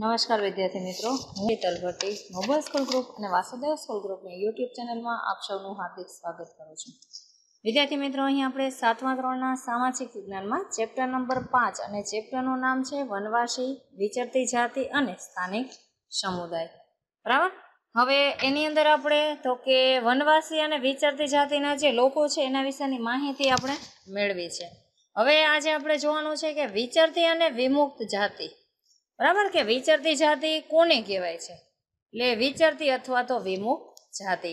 નમસ્કાર વિદ્યાર્થી મિત્રો હું Hetal Bhatti mobile school group અને વાસુદેવ સ્કૂલ ગ્રુપની યુટ્યુબ ચેનલમાં આપ સૌનું હાર્દિક સ્વાગત કરું છું વિદ્યાર્થી મિત્રો અહીં આપણે સાતમા ધોરણના સામાજિક વિજ્ઞાનમાં ચેપ્ટર નંબર પાંચ અને ચેપ્ટરનું નામ છે વનવાસી વિચરતી જાતિ અને સ્થાનિક સમુદાય બરાબર હવે એની અંદર આપણે તો કે વનવાસી અને વિચરતી જાતિના જે લોકો છે એના વિશેની માહિતી આપણે મેળવી છે હવે આજે આપણે જોવાનું છે કે વિચરતી અને વિમુક્ત જાતિ બરાબર કે વિચરતી જાતિ કોને કહેવાય છે એટલે વિચરતી અથવા તો વિમુક્ત જાતિ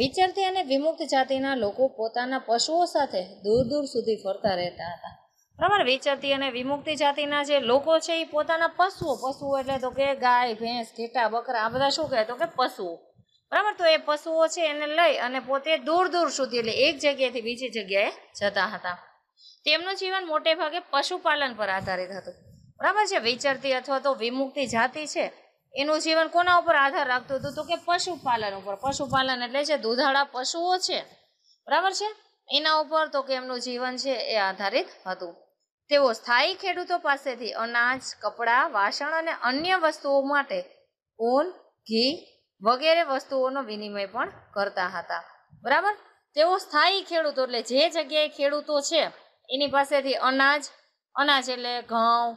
વિચરતી અને વિમુક્ત જાતિના લોકો પોતાના પશુઓ સાથે દૂર દૂર સુધી ફરતા રહેતા હતા બરાબર વિચરતી અને વિમુક્તિ જાતિના જે લોકો છે એ પોતાના પશુઓ પશુઓ એટલે તો કે ગાય ભેંસ ઘેટા બકરા આ બધા શું કહે તો કે પશુઓ બરાબર તો એ પશુઓ છે એને લઈ અને પોતે દૂર દૂર સુધી એટલે એક જગ્યાએથી બીજી જગ્યાએ જતા હતા તેમનું જીવન મોટે ભાગે પશુપાલન પર આધારિત હતું બરાબર છે વિચરતી અથવા તો વિમુક્તિ જાતિ છે એનું જીવન કોના ઉપર આધાર રાખતું હતું તો કે પશુપાલન ઉપર પશુપાલન એટલે જે દૂધાળા પશુઓ છે બરાબર છે એના ઉપર તો કે એમનું જીવન છે એ આધારિત હતું તેઓ સ્થાયી ખેડૂતો પાસેથી અનાજ કપડાં વાસણ અને અન્ય વસ્તુઓ માટે ઊન ઘી વગેરે વસ્તુઓનો વિનિમય પણ કરતા હતા બરાબર તેઓ સ્થાયી ખેડૂતો એટલે જે જગ્યાએ ખેડૂતો છે એની પાસેથી અનાજ અનાજ એટલે ઘઉં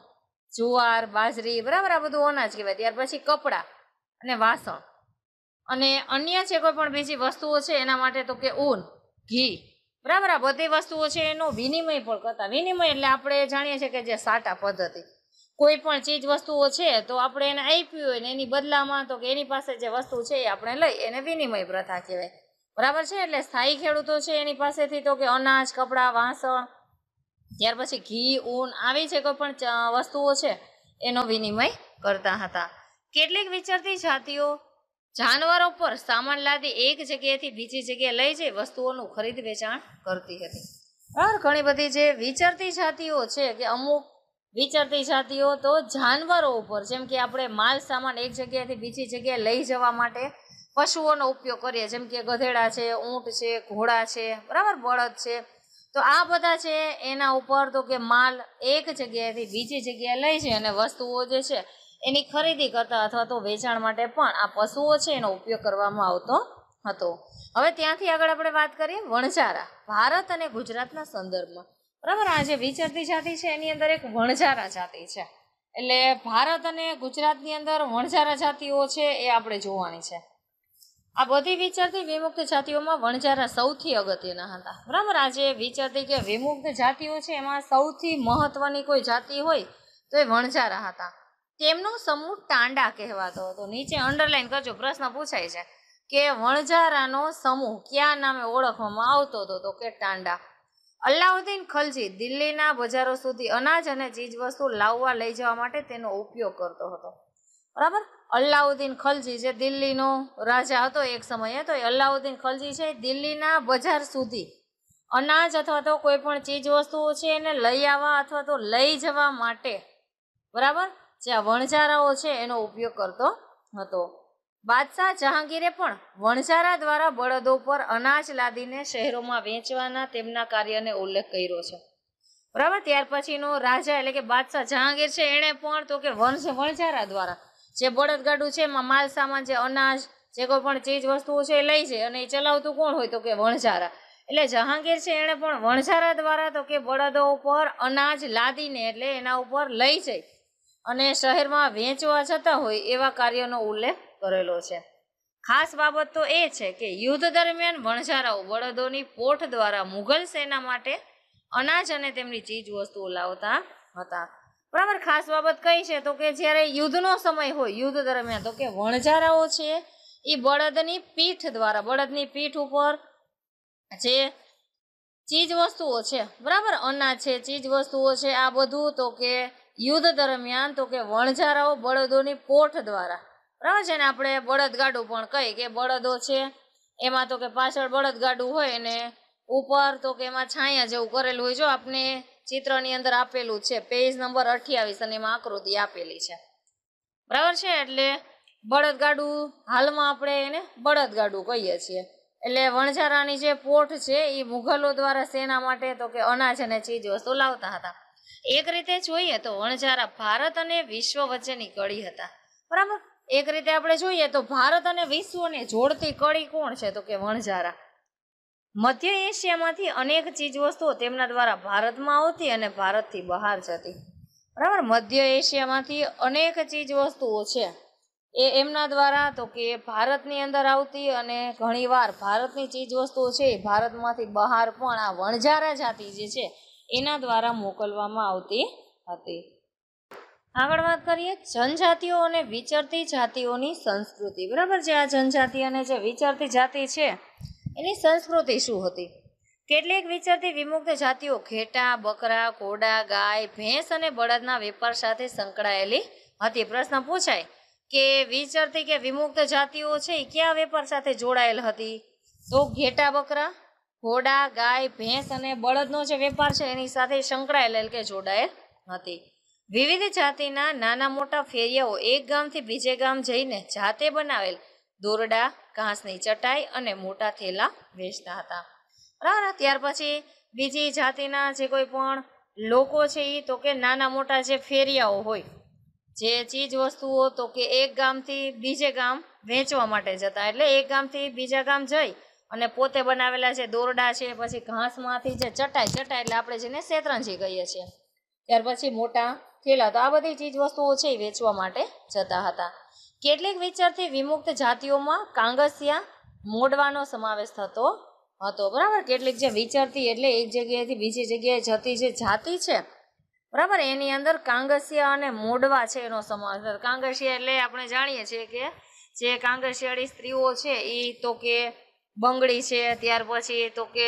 જુવાર બાજરી બરાબર આ બધું અનાજ કહેવાય ત્યાર પછી કપડાં અને વાસણ અને અન્ય છે કોઈ પણ બીજી વસ્તુઓ છે એના માટે તો કે ઊન ઘી બરાબર આ બધી વસ્તુઓ છે એનો વિનિમય પણ કરતા વિનિમય એટલે આપણે જાણીએ છીએ કે જે સાટા પદ્ધતિ કોઈ પણ ચીજ વસ્તુઓ છે તો આપણે એને આપી હોય ને એની બદલામાં તો કે એની પાસે જે વસ્તુ છે એ આપણે લઈ એને વિનિમય પ્રથા કહેવાય બરાબર છે એટલે સ્થાયી ખેડૂતો છે એની પાસેથી તો કે અનાજ કપડાં વાસણ ત્યાર પછી ઘી ઊન આવી જે કોઈ પણ વસ્તુઓ છે એનો વિનિમય કરતા હતા કેટલીક વિચરતી જાતિઓ જાનવરો પર સામાન લાદી એક જગ્યાએથી બીજી જગ્યાએ લઈ જઈ વસ્તુઓનું ખરીદ વેચાણ કરતી હતી બરાબર ઘણી બધી જે વિચરતી જાતિઓ છે કે અમુક વિચરતી જાતિઓ તો જાનવરો ઉપર જેમ કે આપણે માલ સામાન એક જગ્યાએથી બીજી જગ્યાએ લઈ જવા માટે પશુઓનો ઉપયોગ કરીએ જેમ કે ગધેડા છે ઊંટ છે ઘોડા છે બરાબર બળદ છે તો આ બધા છે એના ઉપર તો કે માલ એક જગ્યાએથી બીજી જગ્યાએ લઈ છે અને વસ્તુઓ જે છે એની ખરીદી કરતા અથવા તો વેચાણ માટે પણ આ પશુઓ છે એનો ઉપયોગ કરવામાં આવતો હતો હવે ત્યાંથી આગળ આપણે વાત કરીએ વણઝારા ભારત અને ગુજરાતના સંદર્ભમાં બરાબર આ જે વિચરતી જાતિ છે એની અંદર એક વણઝારા જાતિ છે એટલે ભારત અને ગુજરાતની અંદર વણઝારા જાતિઓ છે એ આપણે જોવાની છે આ બધી વિચારતી વિમુક્ત જાતિઓમાં વણજારા સૌથી અગત્યના હતા બરાબર આજે વિચારતી કે વિમુક્ત જાતિઓ છે એમાં સૌથી મહત્વની કોઈ જાતિ હોય તો એ વણજારા હતા તેમનો સમૂહ ટાંડા કહેવાતો હતો નીચે અંડરલાઈન કરજો પ્રશ્ન પૂછાય છે કે વણજારાનો સમૂહ કયા નામે ઓળખવામાં આવતો હતો તો કે ટાંડા અલ્લાઉદ્દીન ખલજી દિલ્હીના બજારો સુધી અનાજ અને ચીજવસ્તુ લાવવા લઈ જવા માટે તેનો ઉપયોગ કરતો હતો બરાબર અલ્લાઉદ્દીન ખલજી જે દિલ્હીનો રાજા હતો એક સમયે તો એ અલ્લાઉદ્દીન ખલજી છે દિલ્હીના બજાર સુધી અનાજ અથવા તો કોઈ પણ ચીજ વસ્તુઓ છે એને લઈ આવવા અથવા તો લઈ જવા માટે બરાબર જે આ વણઝારાઓ છે એનો ઉપયોગ કરતો હતો બાદશાહ જહાંગીરે પણ વણઝારા દ્વારા બળદો પર અનાજ લાદીને શહેરોમાં વેચવાના તેમના કાર્યને ઉલ્લેખ કર્યો છે બરાબર ત્યાર પછીનો રાજા એટલે કે બાદશાહ જહાંગીર છે એણે પણ તો કે વણઝારા દ્વારા જે બળદગાડું છે એમાં માલ સામાન જે અનાજ જે કોઈ પણ ચીજ વસ્તુઓ છે એ લઈ જાય અને એ ચલાવતું કોણ હોય તો કે વણઝારા એટલે જહાંગીર છે એણે પણ વણઝારા દ્વારા તો કે બળદો ઉપર અનાજ લાદીને એટલે એના ઉપર લઈ જઈ અને શહેરમાં વેચવા જતા હોય એવા કાર્યનો ઉલ્લેખ કરેલો છે ખાસ બાબત તો એ છે કે યુદ્ધ દરમિયાન વણઝારાઓ બળદોની પોઠ દ્વારા મુઘલ સેના માટે અનાજ અને તેમની ચીજ વસ્તુઓ લાવતા હતા બરાબર ખાસ બાબત કઈ છે તો કે જ્યારે યુદ્ધનો સમય હોય યુદ્ધ દરમિયાન તો કે વણઝારાઓ છે એ બળદની પીઠ દ્વારા બળદની પીઠ ઉપર જે ચીજ વસ્તુઓ છે બરાબર અનાજ છે ચીજ વસ્તુઓ છે આ બધું તો કે યુદ્ધ દરમિયાન તો કે વણઝારાઓ બળદોની પોઠ દ્વારા બરાબર છે ને આપણે બળદગાડું પણ કહી કે બળદો છે એમાં તો કે પાછળ બળદગાડું હોય ને ઉપર તો કે એમાં છાંયા જેવું કરેલું હોય જો આપને ચિત્રની અંદર આપેલું છે પેજ નંબર અઠ્યાવીસ અને એમાં આકૃતિ આપેલી છે બરાબર છે એટલે બળદગાડું હાલમાં આપણે એને બળદગાડું કહીએ છીએ એટલે વણઝારાની જે પોઠ છે એ મુઘલો દ્વારા સેના માટે તો કે અનાજ અને ચીજ વસ્તુ લાવતા હતા એક રીતે જોઈએ તો વણઝારા ભારત અને વિશ્વ વચ્ચેની કડી હતા બરાબર એક રીતે આપણે જોઈએ તો ભારત અને વિશ્વને જોડતી કડી કોણ છે તો કે વણઝારા મધ્ય એશિયામાંથી અનેક ચીજવસ્તુઓ તેમના દ્વારા ભારતમાં આવતી અને ભારતથી બહાર જતી બરાબર મધ્ય એશિયામાંથી અનેક ચીજવસ્તુઓ છે એ એમના દ્વારા તો કે ભારતની અંદર આવતી અને ઘણીવાર ભારતની ચીજવસ્તુઓ છે એ ભારતમાંથી બહાર પણ આ વણઝારા જાતિ જે છે એના દ્વારા મોકલવામાં આવતી હતી આગળ વાત કરીએ જનજાતિઓ અને વિચરતી જાતિઓની સંસ્કૃતિ બરાબર જે આ જનજાતિ અને જે વિચરતી જાતિ છે એની સંસ્કૃતિ શું હતી કેટલીક વિચારથી વિમુક્ત જાતિઓ ઘેટા બકરા ઘોડા ગાય ભેંસ અને બળદના વેપાર સાથે સંકળાયેલી હતી પ્રશ્ન પૂછાય કે વિચરતી કે વિમુક્ત જાતિઓ છે એ કયા વેપાર સાથે જોડાયેલ હતી તો ઘેટા બકરા ઘોડા ગાય ભેંસ અને બળદનો જે વેપાર છે એની સાથે સંકળાયેલ કે જોડાયેલ હતી વિવિધ જાતિના નાના મોટા ફેરિયાઓ એક ગામથી બીજે ગામ જઈને જાતે બનાવેલ દોરડા ઘાસની ચટાઈ અને મોટા થેલા વેચતા હતા બરાબર ત્યાર પછી બીજી જાતિના જે કોઈ પણ લોકો છે એ તો કે નાના મોટા જે ફેરિયાઓ હોય જે ચીજ વસ્તુઓ તો કે એક ગામથી બીજે ગામ વેચવા માટે જતા એટલે એક ગામથી બીજા ગામ જઈ અને પોતે બનાવેલા છે દોરડા છે પછી ઘાસમાંથી જે ચટાઈ ચટાઈ એટલે આપણે જેને શેતરંજી કહીએ છીએ ત્યાર પછી મોટા થેલા તો આ બધી ચીજ વસ્તુઓ છે એ વેચવા માટે જતા હતા કેટલીક વિચારથી વિમુક્ત જાતિઓમાં કાંગસિયા મોડવાનો સમાવેશ થતો હતો બરાબર કેટલીક જે વિચારતી એટલે એક જગ્યાએથી બીજી જગ્યાએ જતી જે જાતિ છે બરાબર એની અંદર કાંગસિયા અને મોડવા છે એનો સમાવેશ થતો કાંગસિયા એટલે આપણે જાણીએ છીએ કે જે કાંગસિયાળી સ્ત્રીઓ છે એ તો કે બંગડી છે ત્યાર પછી તો કે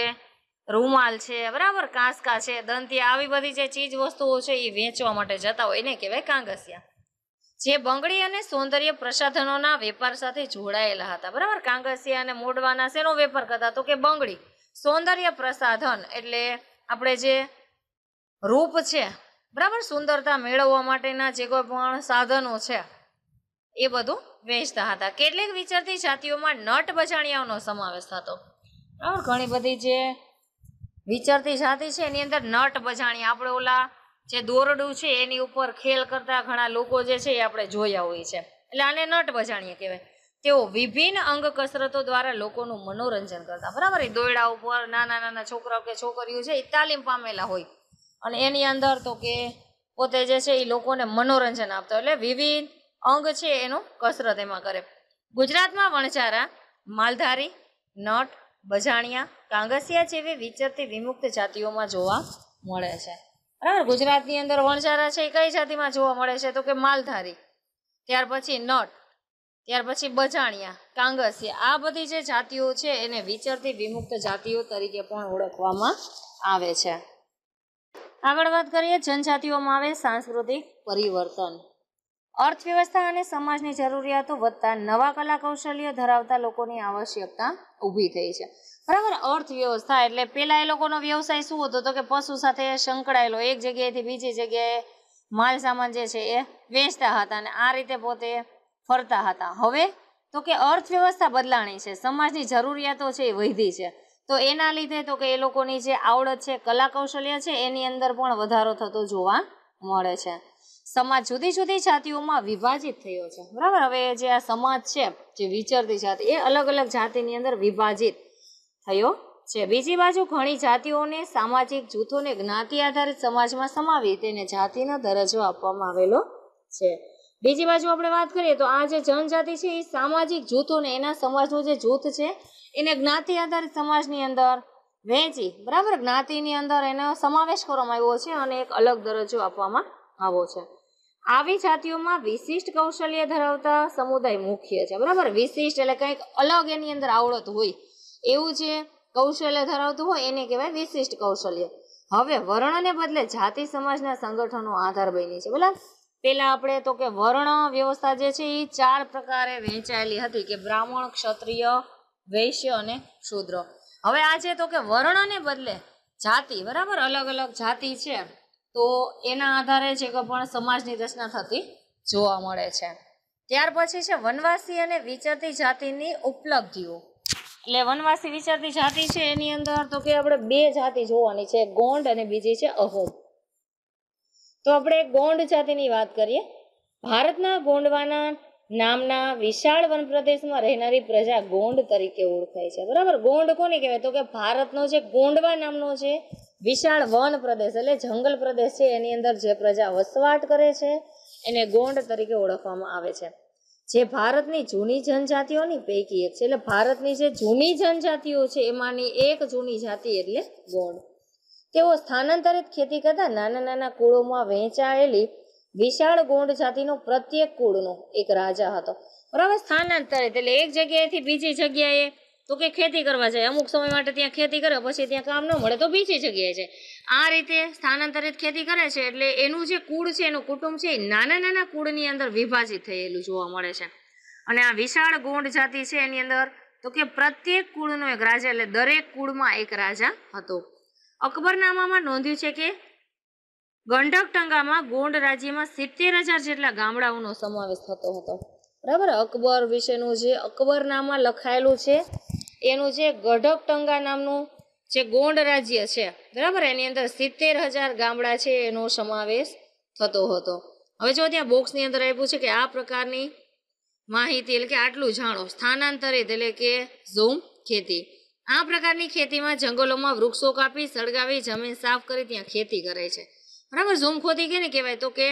રૂમાલ છે બરાબર કાંસકા છે દંતી આવી બધી જે ચીજ વસ્તુઓ છે એ વેચવા માટે જતા હોય એને કહેવાય કાંગસિયા જે બંગડી અને સૌંદર્ય પ્રસાધનોના વેપાર સાથે જોડાયેલા હતા બરાબર કાંગસિયા અને મોડવાના શેનો વેપાર કરતા તો કે બંગડી સૌંદર્ય પ્રસાધન એટલે આપણે જે રૂપ છે બરાબર સુંદરતા મેળવવા માટેના જે કોઈ પણ સાધનો છે એ બધું વેચતા હતા કેટલીક વિચારતી જાતિઓમાં નટ બજાણિયાઓનો સમાવેશ થતો બરાબર ઘણી બધી જે વિચારતી જાતિ છે એની અંદર નટ બજાણિયા આપણે ઓલા જે દોરડું છે એની ઉપર ખેલ કરતા ઘણા લોકો જે છે એ આપણે જોયા હોઈએ છે એટલે આને નટ બજાણીએ કહેવાય તેઓ વિભિન્ન અંગ કસરતો દ્વારા લોકોનું મનોરંજન કરતા બરાબર એ દોયડા ઉપર નાના નાના છોકરાઓ કે છોકરીઓ છે એ તાલીમ પામેલા હોય અને એની અંદર તો કે પોતે જે છે એ લોકોને મનોરંજન આપતા એટલે વિવિધ અંગ છે એનું કસરત એમાં કરે ગુજરાતમાં વણજારા માલધારી નટ બજાણિયા કાંગસિયા જેવી વિચરતી વિમુક્ત જાતિઓમાં જોવા મળે છે બરાબર ગુજરાતની અંદર વણઝારા છે એ કઈ જાતિમાં જોવા મળે છે તો કે માલધારી ત્યાર પછી નટ ત્યાર પછી બજાણિયા કાંગસિયા આ બધી જે જાતિઓ છે એને વિચરતી વિમુક્ત જાતિઓ તરીકે પણ ઓળખવામાં આવે છે આગળ વાત કરીએ જનજાતિઓમાં આવે સાંસ્કૃતિક પરિવર્તન અર્થવ્યવસ્થા અને સમાજની જરૂરિયાતો વધતા નવા કલા કૌશલ્ય ધરાવતા લોકોની આવશ્યકતા ઊભી થઈ છે બરાબર અર્થવ્યવસ્થા એટલે પહેલાં એ લોકોનો વ્યવસાય શું હતો તો કે પશુ સાથે સંકળાયેલો એક જગ્યાએથી બીજી જગ્યાએ માલ સામાન જે છે એ વેચતા હતા અને આ રીતે પોતે ફરતા હતા હવે તો કે અર્થવ્યવસ્થા બદલાણી છે સમાજની જરૂરિયાતો છે એ વધી છે તો એના લીધે તો કે એ લોકોની જે આવડત છે કલા કૌશલ્ય છે એની અંદર પણ વધારો થતો જોવા મળે છે સમાજ જુદી જુદી જાતિઓમાં વિભાજિત થયો છે બરાબર હવે જે આ સમાજ છે જે વિચરતી જાતિ એ અલગ અલગ જાતિની અંદર વિભાજિત થયો છે બીજી બાજુ ઘણી જાતિઓને સામાજિક જૂથોને જ્ઞાતિ આધારિત સમાજમાં સમાવી તેને જાતિનો દરજ્જો આપવામાં આવેલો છે બીજી બાજુ આપણે વાત કરીએ તો આ જે જનજાતિ છે એ સામાજિક જૂથોને એના સમાજનું જે જૂથ છે એને જ્ઞાતિ આધારિત સમાજની અંદર વહેંચી બરાબર જ્ઞાતિની અંદર એનો સમાવેશ કરવામાં આવ્યો છે અને એક અલગ દરજ્જો આપવામાં આવ્યો છે આવી જાતિઓમાં વિશિષ્ટ કૌશલ્ય ધરાવતા સમુદાય મુખ્ય છે બરાબર વિશિષ્ટ એટલે કંઈક અલગ એની અંદર આવડત હોય એવું જે કૌશલ્ય ધરાવતું હોય એને કહેવાય વિશિષ્ટ કૌશલ્ય હવે વર્ણને બદલે જાતિ સમાજના સંગઠનો આધાર બની છે બોલા પહેલાં આપણે તો કે વર્ણ વ્યવસ્થા જે છે એ ચાર પ્રકારે વહેંચાયેલી હતી કે બ્રાહ્મણ ક્ષત્રિય વૈશ્ય અને શૂદ્ર હવે આ છે તો કે વર્ણને બદલે જાતિ બરાબર અલગ અલગ જાતિ છે તો એના આધારે છે કે પણ સમાજની રચના થતી જોવા મળે છે ત્યાર પછી છે વનવાસી અને વિચરતી જાતિની ઉપલબ્ધિઓ એટલે વનવાસી વિચારતી જાતિ છે એની અંદર તો કે આપણે બે જાતિ જોવાની છે ગોંડ અને બીજી છે અહોમ તો આપણે ગોંડ જાતિની વાત કરીએ ભારતના ગોંડવાના નામના વિશાળ વન પ્રદેશમાં રહેનારી પ્રજા ગોંડ તરીકે ઓળખાય છે બરાબર ગોંડ કોને કહેવાય તો કે ભારતનો જે ગોંડવા નામનો છે વિશાળ વન પ્રદેશ એટલે જંગલ પ્રદેશ છે એની અંદર જે પ્રજા વસવાટ કરે છે એને ગોંડ તરીકે ઓળખવામાં આવે છે જે ભારતની જૂની જનજાતિઓની પૈકી એક છે એટલે ભારતની જે જૂની જનજાતિઓ છે એમાંની એક જૂની જાતિ એટલે ગોંડ તેઓ સ્થાનાંતરિત ખેતી કરતા નાના નાના કુળોમાં વહેંચાયેલી વિશાળ ગોંડ જાતિનો પ્રત્યેક કુળનો એક રાજા હતો બરાબર સ્થાનાંતરિત એટલે એક જગ્યાએથી બીજી જગ્યાએ તો કે ખેતી કરવા જાય અમુક સમય માટે ત્યાં ખેતી કરે પછી ત્યાં કામ ન મળે તો બીજી જગ્યાએ છે આ રીતે સ્થાનાંતરિત ખેતી કરે છે એટલે એનું જે કુળ છે એનું કુટુંબ છે એ નાના નાના કુળની અંદર વિભાજિત થયેલું જોવા મળે છે અને આ વિશાળ ગોંડ જાતિ છે એની અંદર તો કે પ્રત્યેક કુળનો એક રાજા એટલે દરેક કુળમાં એક રાજા હતો અકબરનામામાં નોંધ્યું છે કે ગંડક ટંગામાં ગોંડ રાજ્યમાં સિત્તેર હજાર જેટલા ગામડાઓનો સમાવેશ થતો હતો બરાબર અકબર વિશેનું જે અકબરનામા લખાયેલું છે એનું જે ગઢક ટંગા નામનું જે ગોંડ રાજ્ય છે બરાબર એની અંદર સિત્તેર હજાર ગામડા છે એનો સમાવેશ થતો હતો હવે જો ત્યાં બોક્સની અંદર આપ્યું છે કે આ પ્રકારની માહિતી એટલે કે આટલું જાણો સ્થાનાંતરિત એટલે કે ઝૂમ ખેતી આ પ્રકારની ખેતીમાં જંગલોમાં વૃક્ષો કાપી સળગાવી જમીન સાફ કરી ત્યાં ખેતી કરે છે બરાબર ઝૂમ ખોતી કેને કહેવાય તો કે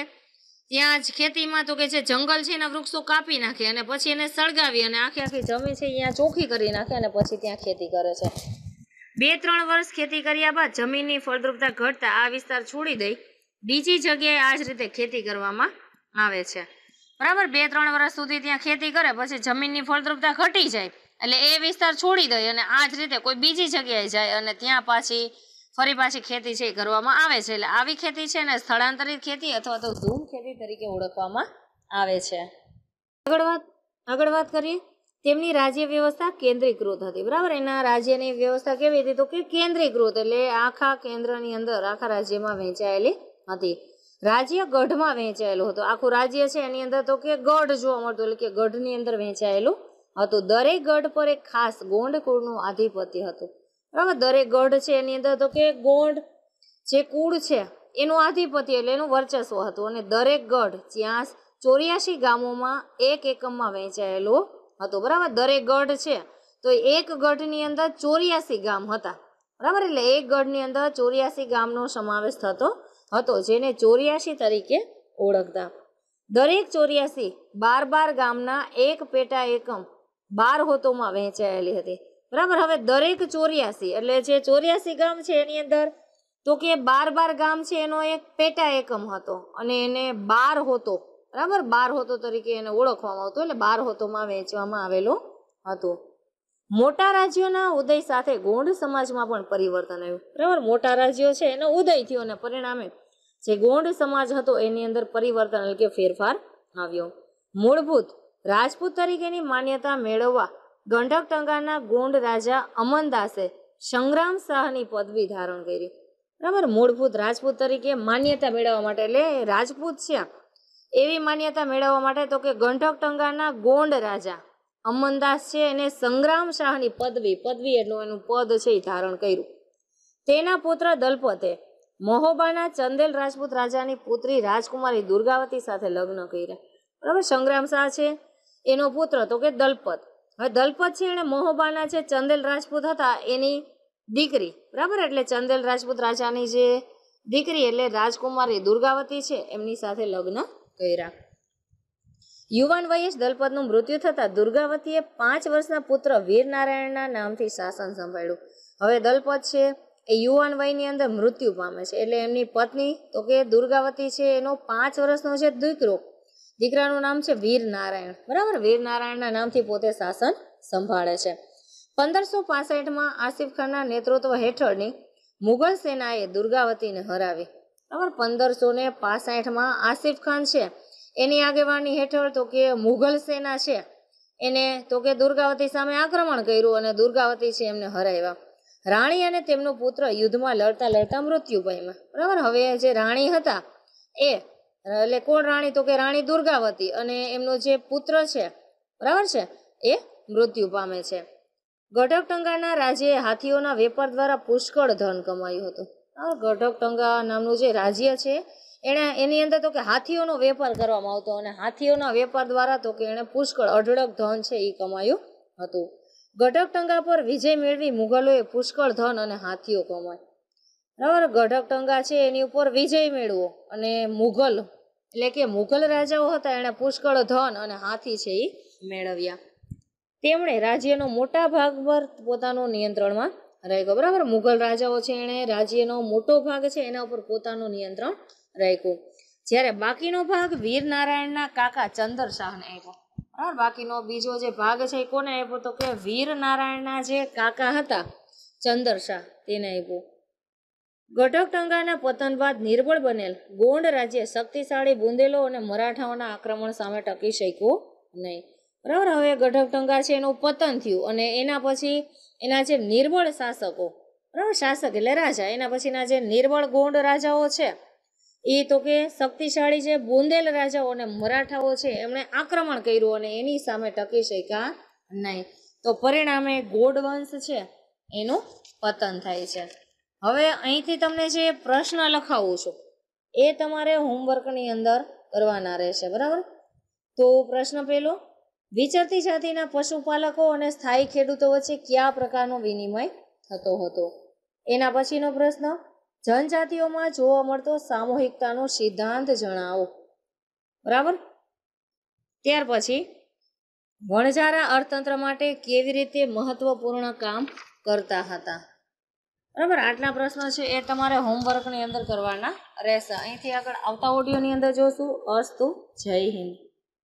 ત્યાં જ ખેતીમાં તો કે છે જંગલ છે એના વૃક્ષો કાપી નાખે અને પછી એને સળગાવી અને આખી આખી જમીન છે ત્યાં ચોખ્ખી કરી નાખે અને પછી ત્યાં ખેતી કરે છે બે ત્રણ વર્ષ ખેતી કર્યા બાદ જમીનની ફળદ્રુપતા ઘટતા આ વિસ્તાર છોડી દઈ બીજી જગ્યાએ આ જ રીતે ખેતી કરવામાં આવે છે બરાબર બે ત્રણ વર્ષ સુધી ત્યાં ખેતી કરે પછી જમીનની ફળદ્રુપતા ઘટી જાય એટલે એ વિસ્તાર છોડી દઈ અને આ જ રીતે કોઈ બીજી જગ્યાએ જાય અને ત્યાં પાછી ફરી પાછી ખેતી છે એ કરવામાં આવે છે એટલે આવી ખેતી છે ને સ્થળાંતરિત ખેતી અથવા તો ધૂમ ખેતી તરીકે ઓળખવામાં આવે છે આગળ વાત આગળ વાત કરીએ તેમની રાજ્ય વ્યવસ્થા કેન્દ્રીકૃત હતી બરાબર એના રાજ્યની વ્યવસ્થા કેવી હતી તો કે કેન્દ્રીકૃત એટલે આખા કેન્દ્રની અંદર આખા રાજ્યમાં વહેંચાયેલી હતી રાજ્ય ગઢમાં વહેંચાયેલું હતું આખું રાજ્ય છે એની અંદર તો કે ગઢ જોવા મળતું એટલે કે ગઢની અંદર વહેંચાયેલું હતું દરેક ગઢ પર એક ખાસ ગોંડ કુળનું આધિપત્ય હતું બરાબર દરેક ગઢ છે એની અંદર તો કે ગોંડ જે કુળ છે એનું આધિપત્ય એટલે એનું વર્ચસ્વ હતું અને દરેક ગઢ જ્યાં ચોર્યાસી ગામોમાં એક એકમમાં વહેંચાયેલો હતો બરાબર દરેક ગઢ છે તો એક ગઢની અંદર ચોર્યાસી ગામ હતા બરાબર એટલે એક ગઢની અંદર ચોર્યાસી ગામનો સમાવેશ થતો હતો જેને ચોર્યાસી તરીકે ઓળખતા દરેક ચોર્યાસી બાર બાર ગામના એક પેટા એકમ બાર હોતોમાં વહેંચાયેલી હતી બરાબર હવે દરેક ચોર્યાસી એટલે જે ચોર્યાસી ગામ છે એની અંદર તો કે બાર બાર ગામ છે એનો એક પેટા એકમ હતો અને એને બાર હોતો બરાબર બાર હોતો તરીકે એને ઓળખવામાં આવતો એટલે બાર હોતોમાં વહેંચવામાં આવેલો હતો મોટા રાજ્યોના ઉદય સાથે ગોંડ સમાજમાં પણ પરિવર્તન આવ્યું બરાબર મોટા રાજ્યો છે એનો ઉદય થયો અને પરિણામે જે ગોંડ સમાજ હતો એની અંદર પરિવર્તન એટલે કે ફેરફાર આવ્યો મૂળભૂત રાજપૂત તરીકેની માન્યતા મેળવવા ગંડકટંગાના ગોંડ રાજા અમનદાસે સંગ્રામ શાહની પદવી ધારણ કરી બરાબર મૂળભૂત રાજપૂત તરીકે માન્યતા મેળવવા માટે એટલે રાજપૂત છે એવી માન્યતા મેળવવા માટે તો કે ગંડકટંગાના ગોંડ રાજા અમનદાસ છે એને સંગ્રામ શાહની પદવી પદવી એટલું એનું પદ છે એ ધારણ કર્યું તેના પુત્ર દલપતે મહોબાના ચંદેલ રાજપૂત રાજાની પુત્રી રાજકુમારી દુર્ગાવતી સાથે લગ્ન કર્યા બરાબર સંગ્રામ શાહ છે એનો પુત્ર તો કે દલપત હવે દલપત છે એણે મોહબાના છે ચંદેલ રાજપૂત હતા એની દીકરી બરાબર એટલે ચંદેલ રાજપૂત રાજાની જે દીકરી એટલે રાજકુમારી દુર્ગાવતી છે એમની સાથે લગ્ન કર્યા યુવાન વયે જ દલપતનું મૃત્યુ થતાં દુર્ગાવતીએ પાંચ વર્ષના પુત્ર વીરનારાયણના નામથી શાસન સંભાળ્યું હવે દલપત છે એ યુવાન વયની અંદર મૃત્યુ પામે છે એટલે એમની પત્ની તો કે દુર્ગાવતી છે એનો પાંચ વર્ષનો છે દીકરો દીકરાનું નામ છે વીર નારાયણ બરાબર વીર નારાયણના નામથી પોતે શાસન સંભાળે છે પંદરસો પાસઠમાં આસિફ ખાનના નેતૃત્વ હેઠળની મુઘલ સેનાએ દુર્ગાવતીને હરાવી બરાબર પંદરસો ને પાસઠમાં આસિફ ખાન છે એની આગેવાની હેઠળ તો કે મુઘલ સેના છે એને તો કે દુર્ગાવતી સામે આક્રમણ કર્યું અને દુર્ગાવતી છે એમને હરાવ્યા રાણી અને તેમનો પુત્ર યુદ્ધમાં લડતા લડતા મૃત્યુ પામ્યા બરાબર હવે જે રાણી હતા એ એટલે કોણ રાણી તો કે રાણી દુર્ગાવતી અને એમનો જે પુત્ર છે બરાબર છે એ મૃત્યુ પામે છે ગઢકટંગાના રાજ્યે હાથીઓના વેપાર દ્વારા પુષ્કળ ધન કમાયું હતું આ ગઢકટંગા નામનું જે રાજ્ય છે એણે એની અંદર તો કે હાથીઓનો વેપાર કરવામાં આવતો અને હાથીઓના વેપાર દ્વારા તો કે એણે પુષ્કળ અઢળક ધન છે એ કમાયું હતું ગઢકટંગા પર વિજય મેળવી મુગલોએ પુષ્કળ ધન અને હાથીઓ કમાય બરાબર ગઢક ટંગા છે એની ઉપર વિજય મેળવો અને મુઘલ એટલે કે મુઘલ રાજાઓ હતા એણે પુષ્કળ ધન અને હાથી છે એ મેળવ્યા તેમણે રાજ્યનો મોટા ભાગ પર પોતાનું નિયંત્રણમાં રાખ્યો બરાબર મુઘલ રાજાઓ છે એણે રાજ્યનો મોટો ભાગ છે એના ઉપર પોતાનું નિયંત્રણ રાખ્યું જ્યારે બાકીનો ભાગ વીરનારાયણના કાકા ચંદર શાહને આપ્યો બરાબર બાકીનો બીજો જે ભાગ છે એ કોને આપ્યો તો કે વીરનારાયણના જે કાકા હતા ચંદર શાહ તેને આપ્યો ગઢકટંગાના પતન બાદ નિર્બળ બનેલ ગોંડ રાજ્ય શક્તિશાળી બુંદેલો અને મરાઠાઓના આક્રમણ સામે ટકી શક્યું નહીં બરાબર હવે ગઢકટંગા છે એનું પતન થયું અને એના પછી એના જે નિર્બળ શાસકો બરાબર શાસક એટલે રાજા એના પછીના જે નિર્બળ ગોંડ રાજાઓ છે એ તો કે શક્તિશાળી જે બુંદેલ રાજાઓ અને મરાઠાઓ છે એમણે આક્રમણ કર્યું અને એની સામે ટકી શક્યા નહીં તો પરિણામે ગોડ વંશ છે એનું પતન થાય છે હવે અહીંથી તમને જે પ્રશ્ન લખાવું છું એ તમારે હોમવર્કની અંદર કરવાના રહેશે બરાબર તો પ્રશ્ન પહેલો વિચરતી જાતિના પશુપાલકો અને સ્થાયી ખેડૂતો વચ્ચે કયા પ્રકારનો વિનિમય થતો હતો એના પછીનો પ્રશ્ન જનજાતિઓમાં જોવા મળતો સામૂહિકતાનો સિદ્ધાંત જણાવો બરાબર ત્યાર પછી વણઝારા અર્થતંત્ર માટે કેવી રીતે મહત્વપૂર્ણ કામ કરતા હતા બરાબર આટલા પ્રશ્નો છે એ તમારે હોમવર્કની અંદર કરવાના રહેશે અહીંથી આગળ આવતા ઓડિયોની અંદર જોશું અસ્તુ જય હિન્દ